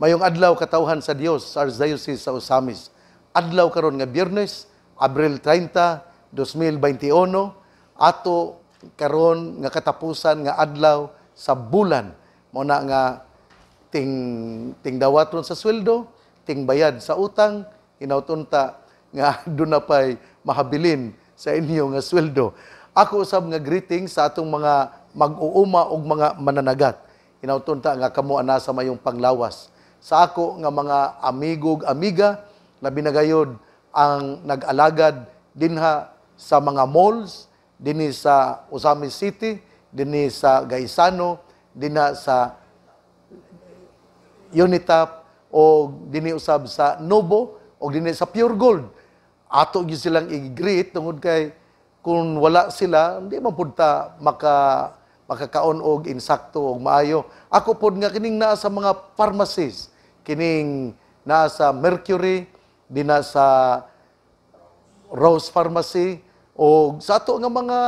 Mayong adlaw katauhan sa Dios sa Archdiocese sa Osamis. Adlaw karon nga Biyernes, Abril 30, 2021 ato karon nga katapusan nga adlaw sa bulan mo na nga ting tingdawatron sa sweldo, ting bayad sa utang, inautunta nga doon pa'y mahabilin sa inyo nga sweldo. Ako usab nga greeting sa atong mga mag-uuma og mga mananagat. Inautunta nga kamo ana sa mayong panglawas sa ako nga mga amigog amiga na binagayod ang nag-alagad dinha sa mga malls dinhi sa Usami City dinhi sa Gaisano dinha sa Unitap o dinhi usab sa Nobo o dinhi sa Pure Gold ato gyud silang i-greet tungod kay kung wala sila hindi man pud ta maka makakaon og insakto og maayo ako pud nga kining naa sa mga pharmacies kining nasa Mercury, di nasa Rose Pharmacy o sa ato nga mga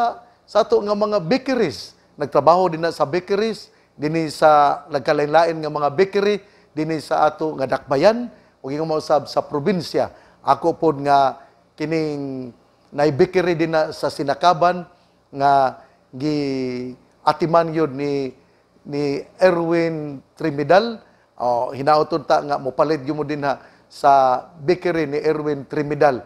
sa ato nga mga bakeries nagtrabaho din na sa bakeries dinhi sa nagkalain-lain nga mga bakery dinhi sa ato nga dakbayan ug ingon mausab sa probinsya ako pod nga kining nay bakery din na sa Sinakaban nga gi atiman yod ni ni Erwin Trimidal Oh, hinautod ta nga mopalit gyud mo din ha sa bakery ni Erwin Trimidal.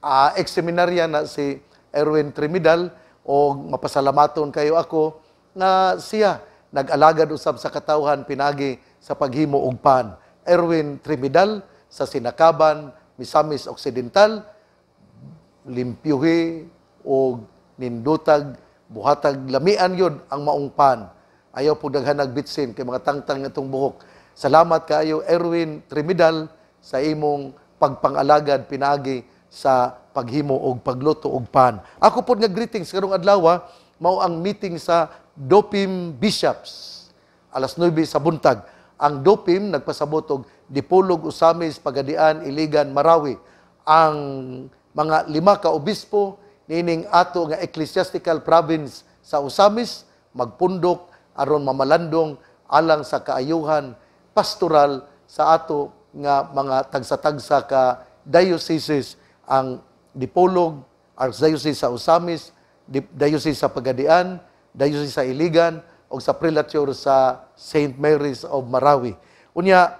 Uh, ex-seminarya na si Erwin Trimidal o mapasalamaton kayo ako na siya nag-alagad usab sa katawhan pinagi sa paghimo og pan. Erwin Trimidal sa Sinakaban, Misamis Occidental, limpyuhi o nindutag buhatag lamian yon ang maong pan. Ayaw po daghan nagbitsin kay mga tangtang itong buhok Salamat kaayo Erwin Trimidal sa imong pagpangalagad pinagi sa paghimo og pagluto og pan. Ako pod nga greetings karong Adlawa, mao ang meeting sa Dopim Bishops alas 9 sa buntag. Ang Dopim nagpasabot og dipulog usamis pagadian Iligan Marawi ang mga lima ka obispo nining ato nga ecclesiastical province sa Usamis magpundok aron mamalandong alang sa kaayuhan pastoral sa ato nga mga tagsa-tagsa ka dioceses ang Dipolog, Archdiocese sa Usamis, Diocese sa Pagadian, Diocese sa Iligan, o sa prelature sa St. Mary's of Marawi. Unya,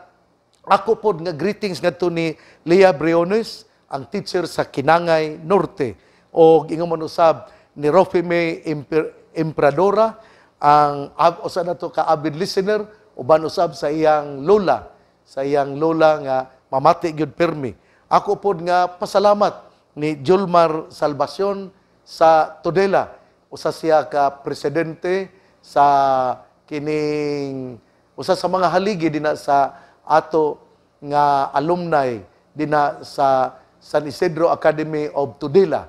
ako po nga greetings nga ni Leah Briones, ang teacher sa Kinangay Norte, o ingon man usab ni Rofime Impradora, ang o sa nato ka avid listener uban usab sa iyang lola, sa iyang lola nga mamati gyud pirmi. Ako pod nga pasalamat ni Julmar Salvacion sa Tudela usa siya ka presidente sa kining usa sa mga haligi dina sa ato nga alumni dina sa San Isidro Academy of Tudela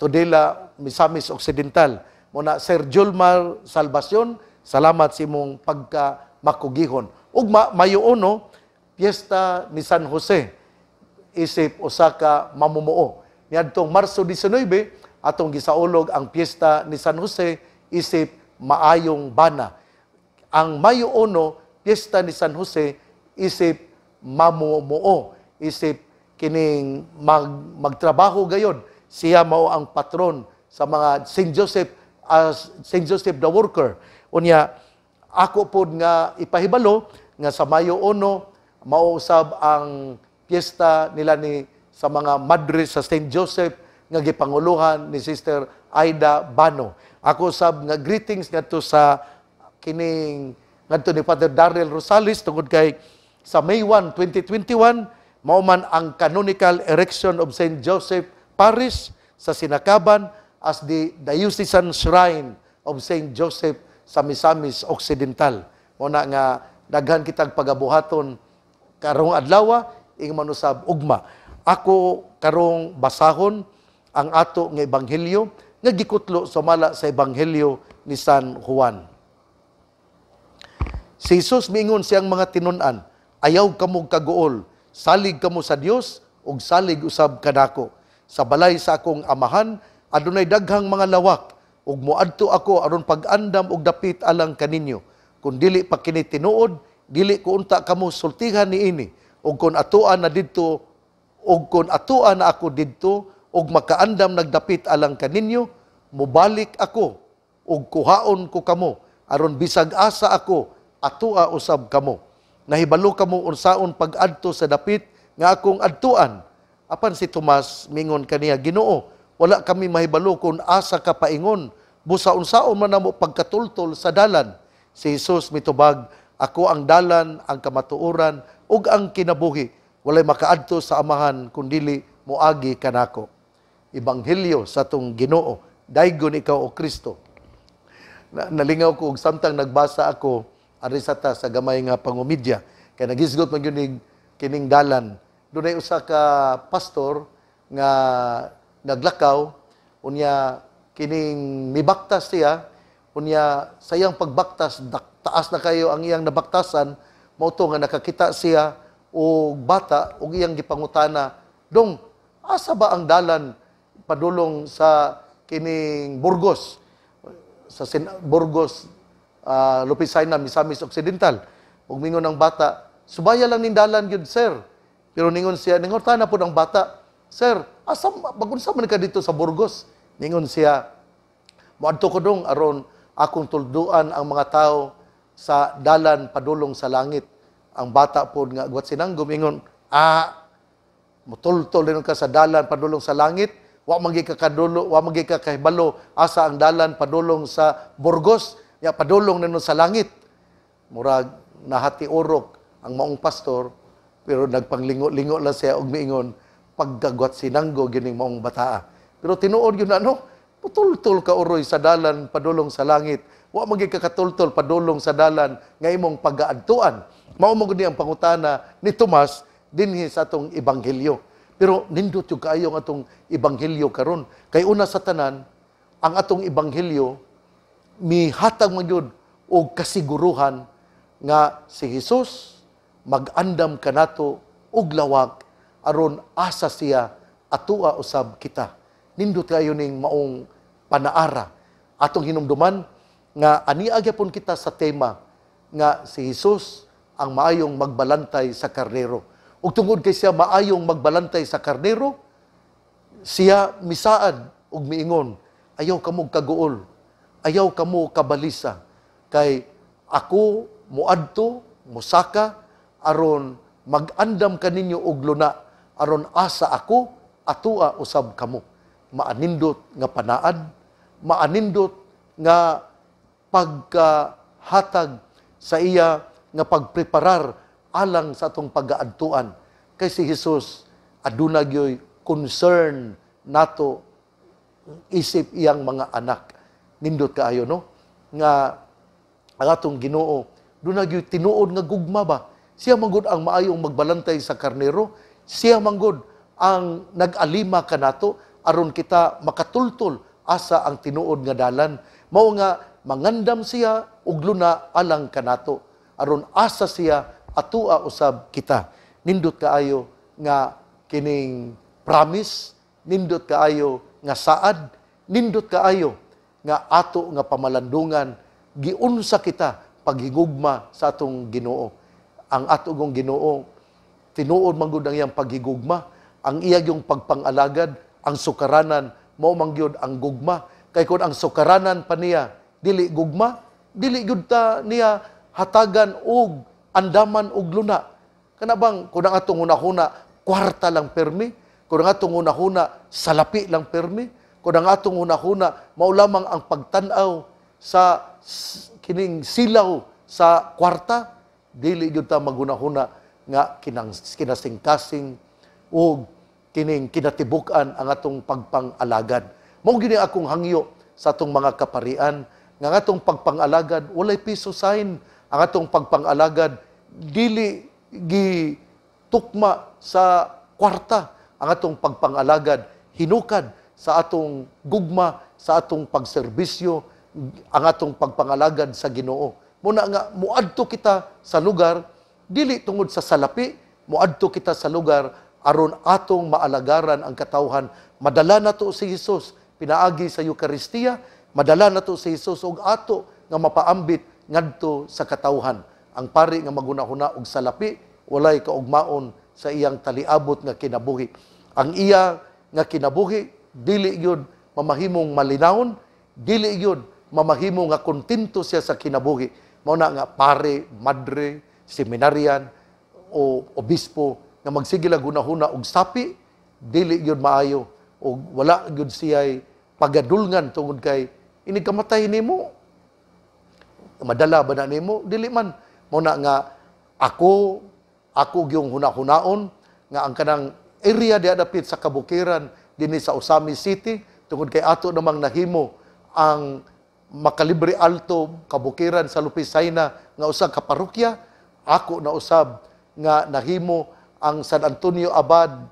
Tudela Misamis Occidental mo na Sir Julmar Salvacion Salamat sa imong pagka makugihon. Ug ma mayuon piyesta ni San Jose isip usa ka mamumuo. Niadtong Marso 19 atong gisaulog ang piyesta ni San Jose isip maayong bana. Ang Mayo 1 piyesta ni San Jose isip mamumuo, isip kining mag, magtrabaho gayon. Siya mao ang patron sa mga St. Joseph as ah, St. Joseph the worker. Unya, ako pod nga ipahibalo nga sa Mayo 1 mausab ang piyesta nila ni sa mga madre sa St. Joseph nga gipanguluhan ni Sister Aida Bano. Ako sab nga greetings ngadto sa kining ngadto ni Father Daryl Rosales tungod kay sa May 1, 2021 mao man ang canonical erection of St. Joseph Parish sa Sinakaban as the diocesan shrine of St. Joseph sa Misamis Occidental. Muna nga daghan kitag pagabuhaton karong adlawa, ing manusab ugma. Ako karong basahon ang ato nga ebanghelyo nga gikutlo sumala sa ebanghelyo ni San Juan. Si Jesus miingon siyang mga tinunan, ayaw kamo kaguol, salig kamo sa Dios ug salig usab kadako. Sa balay sa akong amahan adunay daghang mga lawak ug moadto ako aron pag-andam og dapit alang kaninyo kun dili pa kini tinuod dili ko unta kamo sultihan niini ug kun atoa na didto ug kun atoa na ako didto ug makaandam nagdapit alang kaninyo mobalik ako ug kuhaon ko kamo aron bisag asa ako atoa usab kamo nahibalo kamo unsaon pag-adto sa dapit nga akong adtuan apan si Tomas mingon kaniya Ginoo wala kami mahibalo kung asa ka paingon busa unsaon man namo pagkatultol sa dalan. Si Hesus mitubag, ako ang dalan, ang kamatuoran, ug ang kinabuhi. Walay makaadto sa amahan kundili moagi kanako. Ebanghelyo sa tong Ginoo, daygon ikaw o Kristo. Na, nalingaw ko og samtang nagbasa ako ari sa ta sa gamay nga pangumidya kay nagisgot man gyud kining dalan. Dunay usa ka pastor nga naglakaw unya kining mibaktas siya, unya sa iyang pagbaktas, taas na kayo ang iyang nabaktasan, mao to nga nakakita siya o bata o iyang gipangutana, dong, asa ba ang dalan padulong sa kining Burgos, sa Sin Burgos, uh, ah, Lupisaina, Misamis Occidental. Ug mingon ang bata, subaya lang ning dalan gyud sir. Pero ningon siya, ningortana po ng bata, Sir, asa bagunsa man ka dito sa Burgos? Ningon siya, Muadto ko dong aron akong tulduan ang mga tao sa dalan padulong sa langit. Ang bata po nga guwat sinanggom, ingon, ah, mutultol din ka sa dalan padulong sa langit, wa magi ka kadulo, wa magi ka kahibalo, asa ang dalan padulong sa Burgos, ya padulong nino sa langit. Murag nahati urok ang maong pastor, pero nagpanglingo-lingo lang siya og miingon, pagkagwat sinanggo gining maong bataa pero tinuod yun ano, putultol ka uroy sa dalan padulong sa langit. Wa magig kakatultol padulong sa dalan nga imong pagaadtuan. Mao mo ang pangutana ni Tomas dinhi sa atong ebanghelyo. Pero nindot yung kaayong atong ebanghelyo karon. Kay una sa tanan, ang atong ebanghelyo mihatag magyud og kasiguruhan nga si Hesus magandam kanato og lawak aron asa siya atua usab kita nindot kayo ning maong panaara. Atong hinumduman, nga aniagyapon kita sa tema nga si Jesus ang maayong magbalantay sa karnero. Ug tungod kay siya maayong magbalantay sa karnero, siya misaad ug miingon, ayaw kamo kaguol, ayaw kamo kabalisa kay ako muadto, musaka aron mag-andam magandam kaninyo og luna aron asa ako atua usab kamo maanindot nga panaad, maanindot nga pagkahatag sa iya nga pagpreparar alang sa atong pagaadtuan. Kay si Jesus aduna gyoy concern nato isip iyang mga anak. Nindot kaayo no nga ang atong Ginoo dunay gyoy tinuod nga gugma ba? Siya manggod ang maayong magbalantay sa karnero, siya manggod ang nag-alima kanato aron kita makatultol asa ang tinuod nga dalan mao nga mangandam siya ug luna alang kanato aron asa siya atua usab kita nindot kaayo nga kining promise nindot kaayo nga saad nindot kaayo nga ato nga pamalandungan giunsa kita paghigugma sa atong Ginoo ang atong Ginoo tinuod man gud ang iyang paghigugma ang iyang yung pagpangalagad ang sukaranan mao mangyod ang gugma kay kun ang sukaranan pa niya dili gugma dili gyud ta niya hatagan og andaman og luna kana bang kun ang atong hunahuna kwarta lang permi kun ang atong hunahuna salapi lang permi kun ang atong hunahuna mao lamang ang pagtan-aw sa kining silaw sa kwarta dili gyud ta maghunahuna nga kinang, kinasingkasing og kining kinatibukan ang atong pagpangalagad. Mao gini akong hangyo sa atong mga kaparian nga atong pagpangalagad walay piso sign ang atong pagpangalagad dili gi tukma sa kwarta ang atong pagpangalagad hinukad sa atong gugma sa atong pagserbisyo ang atong pagpangalagad sa Ginoo muna nga muadto kita sa lugar dili tungod sa salapi muadto kita sa lugar aron atong maalagaran ang katauhan. madala nato si Hesus pinaagi sa Eukaristiya madala nato si Hesus og ato nga mapaambit ngadto sa katauhan. ang pari nga magunahuna og salapi walay kaugmaon sa iyang taliabot nga kinabuhi ang iya nga kinabuhi dili gyud mamahimong malinawon dili gyud mamahimo nga kontento siya sa kinabuhi mao na nga pare madre seminarian, o obispo nga magsigilag hunahuna og sapi dili gyud maayo og wala gyud siyay pagadulngan tungod kay ini kamatay nimo madala ba na nimo dili man mo na nga ako ako gyung hunaon nga ang kanang area di adapit sa kabukiran dinhi sa Usami City tungod kay ato namang nahimo ang makalibre alto kabukiran sa Lupisaina nga usa ka parokya ako na usab nga nahimo ang San Antonio Abad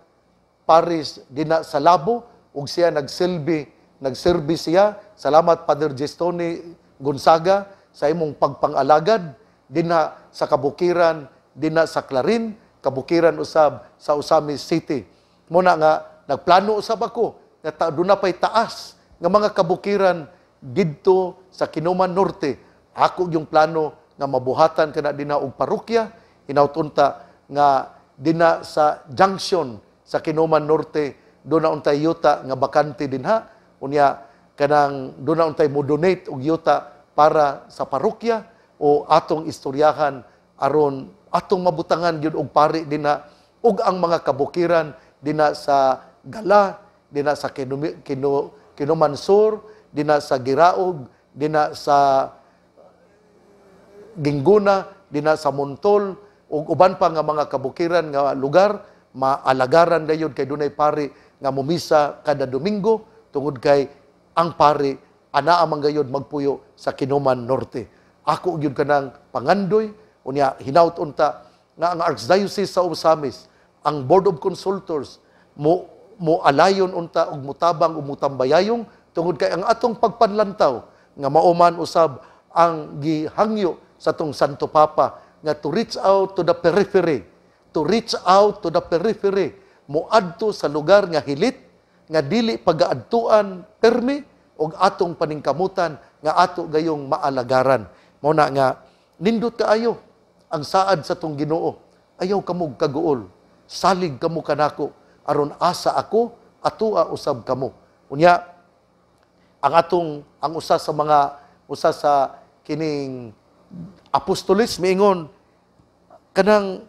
Paris dina sa Labo ug siya nagsilbi nagserbi siya salamat Father Gestoni Gonzaga sa imong pagpangalagad dinha sa kabukiran dinha sa Clarin kabukiran usab sa Usami City mo na nga nagplano usab ako nga ta, do na pay taas nga mga kabukiran didto sa Kinuman Norte ako yung plano nga mabuhatan kana dinha og parokya inawtunta nga dinha sa junction sa Kinuman Norte doon na untay yuta nga bakante dinha unya kanang doon na untay mo donate og yuta para sa parokya o atong istoryahan aron atong mabutangan gyud og pari dinha og ang mga kabukiran dinha sa Gala dinha sa Kinum, Kinu, Kinuman Sur dinha sa Giraog dinha sa Ginguna dinha sa Montol o uban pa nga mga kabukiran nga lugar maalagaran dayon kay dunay pari nga mumisa kada Domingo tungod kay ang pari ana amang gayod magpuyo sa Kinuman Norte. Ako gyud kanang pangandoy unya hinaut unta nga ang Archdiocese sa Osamis, ang Board of Consultors mo mo alayon unta og mutabang ug mutambayayong tungod kay ang atong pagpanlantaw nga mauman usab ang gihangyo sa tong Santo Papa nga to reach out to the periphery. To reach out to the periphery. Muadto sa lugar nga hilit, nga dili pagaadtuan permi og atong paningkamutan nga ato gayong maalagaran. Mao na nga nindot kaayo ang saad sa tong Ginoo. Ayaw kamog kaguol. Salig kamo kanako aron asa ako atua usab kamo. Unya ang atong ang usa sa mga usa sa kining apostolis miingon kanang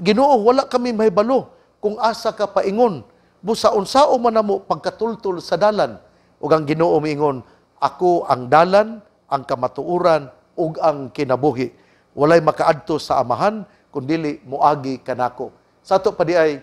Ginoo wala kami may balo kung asa ka paingon busa unsao man namo pagkatultol sa dalan ug ang Ginoo miingon ako ang dalan ang kamatuuran ug ang kinabuhi walay makaadto sa amahan kundi moagi kanako sa ato pa di ay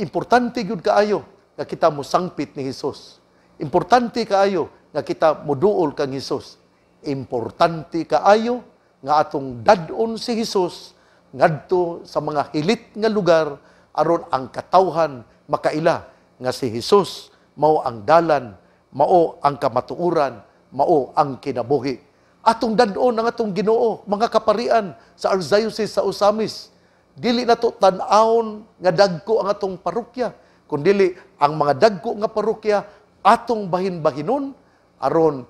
importante gyud kaayo nga kita mo sangpit ni Hesus importante kaayo nga kita moduol kang Hesus Importante kaayo nga atong dadon si Hesus ngadto sa mga hilit nga lugar aron ang katawhan makaila nga si Hesus mao ang dalan, mao ang kamatuuran, mao ang kinabuhi. Atong dadon ang atong Ginoo, mga kaparian sa Archdiocese sa Osamis dili nato tan aon nga dagko ang atong parokya kun dili ang mga dagko nga parokya atong bahin-bahinon aron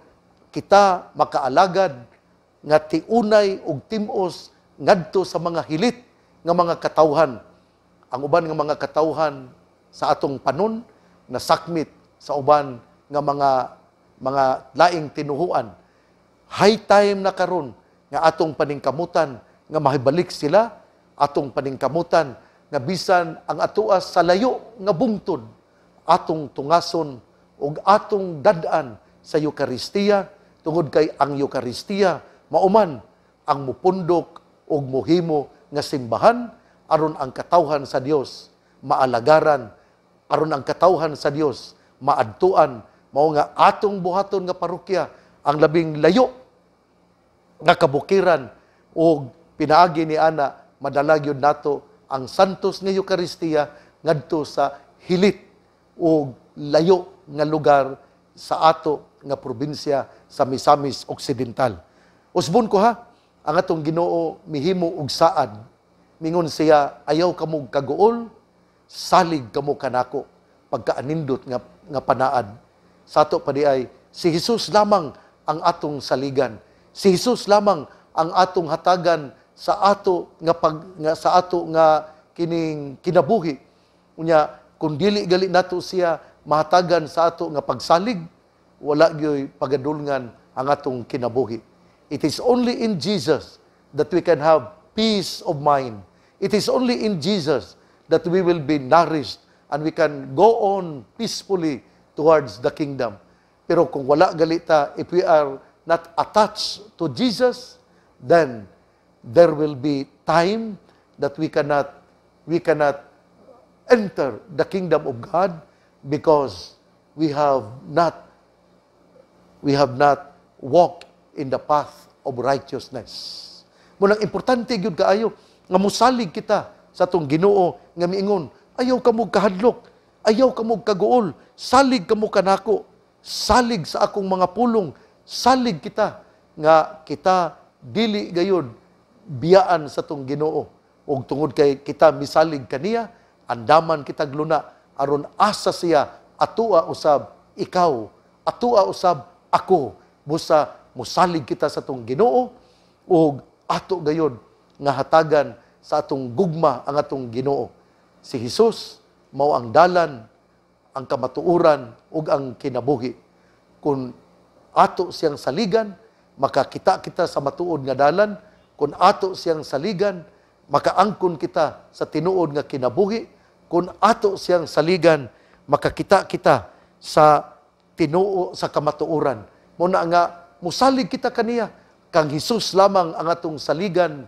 kita makaalagad nga tiunay og timos ngadto sa mga hilit nga mga katawhan. Ang uban nga mga katawhan sa atong panon nasakmit sa uban nga mga mga laing tinuhuan. High time na karon nga atong paningkamutan nga mahibalik sila atong paningkamutan nga bisan ang atoa sa layo nga bungtod atong tungason og atong dadan sa Eukaristiya tungod kay ang Eukaristiya mauman ang mupundok ug mohimo nga simbahan aron ang katawhan sa Dios maalagaran aron ang katawhan sa Dios maadtuan mao nga atong buhaton nga parokya ang labing layo nga kabukiran o pinaagi ni ana madalag nato ang santos nga Eukaristiya ngadto sa hilit o layo nga lugar sa ato nga probinsya sa Misamis Occidental. Usbon ko ha, ang atong Ginoo mihimo og saad. Mingon siya, ayaw kamo kaguol, salig kamo kanako pagkaanindot nga nga panaad. Sa ato pa ay si Hesus lamang ang atong saligan. Si Hesus lamang ang atong hatagan sa ato nga pag nga, sa ato nga kining kinabuhi. Unya kun dili gali nato siya mahatagan sa ato nga pagsalig, wala gyoy pagadulngan ang atong kinabuhi. It is only in Jesus that we can have peace of mind. It is only in Jesus that we will be nourished and we can go on peacefully towards the kingdom. Pero kung wala galita, if we are not attached to Jesus, then there will be time that we cannot we cannot enter the kingdom of God because we have not we have not walked in the path of righteousness. Munang importante gyud kaayo nga musalig kita sa tong Ginoo nga miingon, ayaw kamo mo kahadlok, ayaw kamo mo salig kamo kanako, salig sa akong mga pulong, salig kita nga kita dili gayod biyaan sa tong Ginoo ug tungod kay kita misalig kaniya andaman kita gluna aron asa siya atua usab ikaw atua usab ako musa musalig kita sa tong Ginoo ug ato gayon nga hatagan sa atong gugma ang atong Ginoo. Si Hesus mao ang dalan, ang kamatuuran ug ang kinabuhi. kun ato siyang saligan, makakita kita sa matuod nga dalan, kun ato siyang saligan, makaangkon kita sa tinuod nga kinabuhi, kun ato siyang saligan, makakita kita sa tinuo sa kamatuoran. Muna nga, musalig kita kaniya, kang Hesus lamang ang atong saligan,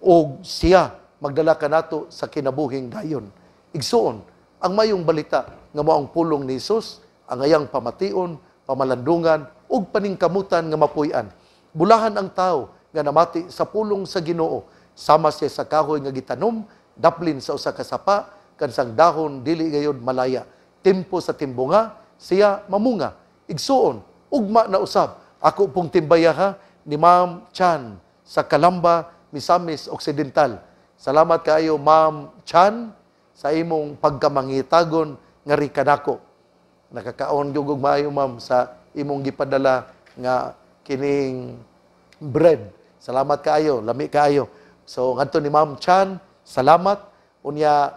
o siya magdala ka nato sa kinabuhing dayon. Igsoon, ang mayong balita nga ang pulong ni Hesus, ang ayang pamation, pamalandungan, o paningkamutan nga mapuy-an. Bulahan ang tao nga namati sa pulong sa ginoo, sama siya sa kahoy nga gitanom, daplin sa usa ka sapa, kansang dahon dili gayod malaya. Tempo sa timbunga, siya mamunga, igsuon, ugma na usab. Ako pong timbaya ha, ni Ma'am Chan sa Kalamba, Misamis Occidental. Salamat kaayo Ma'am Chan sa imong pagkamangitagon nga rikanako. Nakakaon gyud maayo Ma'am sa imong gipadala nga kining bread. Salamat kaayo, lami kaayo. So ngadto ni Ma'am Chan, salamat unya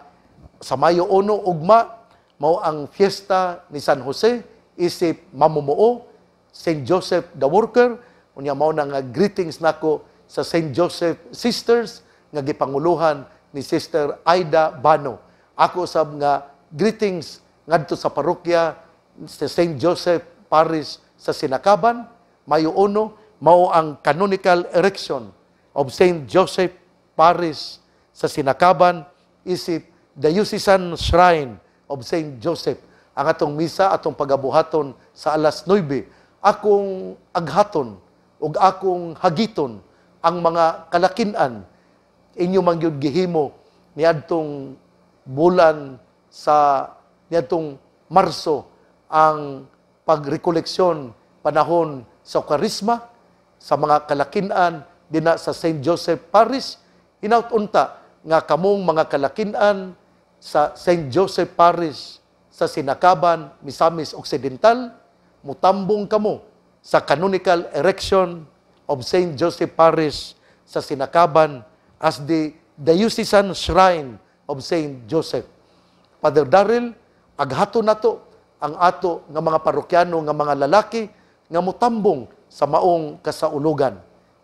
sa Mayo 1 ugma mao ang fiesta ni San Jose isip mamumuo St. Joseph the Worker unya mao na nga greetings nako sa St. Joseph Sisters nga gipanguluhan ni Sister Aida Bano ako sab nga greetings ngadto sa parokya sa St. Joseph Parish sa Sinakaban Mayo 1 mao ang canonical erection of St. Joseph Parish sa Sinakaban isip diocesan shrine of Saint Joseph. Ang atong misa atong pagabuhaton sa alas 9 akong aghaton ug akong hagiton ang mga kalakinan inyo man gyud gihimo niadtong bulan sa niadtong Marso ang pagrekoleksyon panahon sa Karisma sa mga kalakinan dina sa St. Joseph Parish hinaut-unta nga kamong mga kalakinan sa St. Joseph Parish sa Sinakaban, Misamis Occidental, mutambong kamo sa canonical erection of St. Joseph Parish sa Sinakaban as the diocesan shrine of St. Joseph. Father Daryl, aghato nato ang ato nga mga parokyano nga mga lalaki nga mutambong sa maong kasaulugan.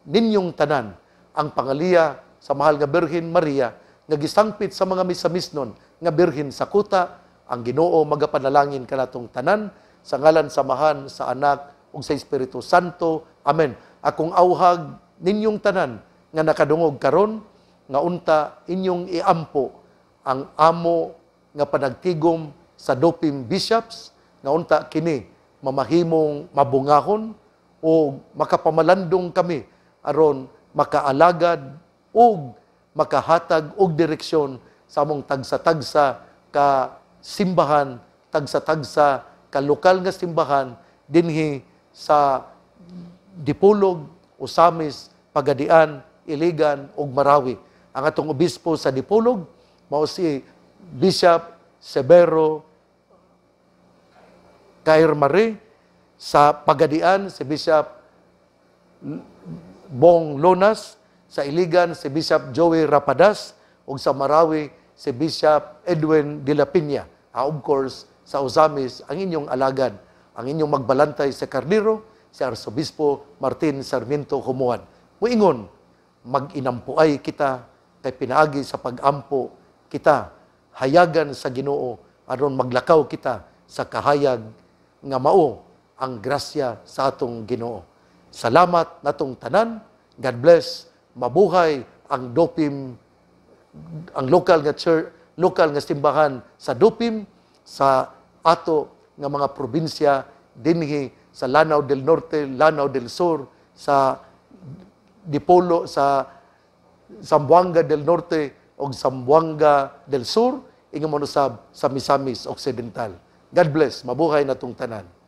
Ninyong tanan ang pangaliya sa mahal nga Birhen Maria nga gisangpit sa mga misamisnon nga birhen sa kuta, ang Ginoo magapanalangin kanatong tanan sa ngalan samahan sa anak ug sa Espiritu Santo. Amen. Akong awhag ninyong tanan nga nakadungog karon nga unta inyong iampo ang amo nga panagtigom sa doping bishops nga unta kini mamahimong mabungahon o makapamalandong kami aron makaalagad ug makahatag og direksyon sa among tagsa-tagsa ka simbahan, tagsa-tagsa ka lokal nga simbahan dinhi sa Dipolog, Usamis, Pagadian, Iligan ug Marawi. Ang atong obispo sa Dipolog mao si Bishop Severo Kairmare sa Pagadian si Bishop Bong Lonas sa Iligan si Bishop Joey Rapadas ug sa Marawi si Bishop Edwin de la Peña. Ha, ah, of course, sa Ozamis, ang inyong alagad, ang inyong magbalantay sa Cardiro, si Arsobispo Martin Sarmiento Humuan. Muingon, mag-inampuay kita kay pinaagi sa pagampo kita, hayagan sa ginoo, aron maglakaw kita sa kahayag nga mao ang grasya sa atong ginoo. Salamat natong tanan. God bless. Mabuhay ang dopim ang local nga church, local nga simbahan sa Dupim, sa ato nga mga probinsya dinhi sa Lanao del Norte, Lanao del Sur, sa Dipolo, sa Zamboanga del Norte o Zamboanga del Sur, ingon mo sa Misamis Occidental. God bless. Mabuhay na tong tanan.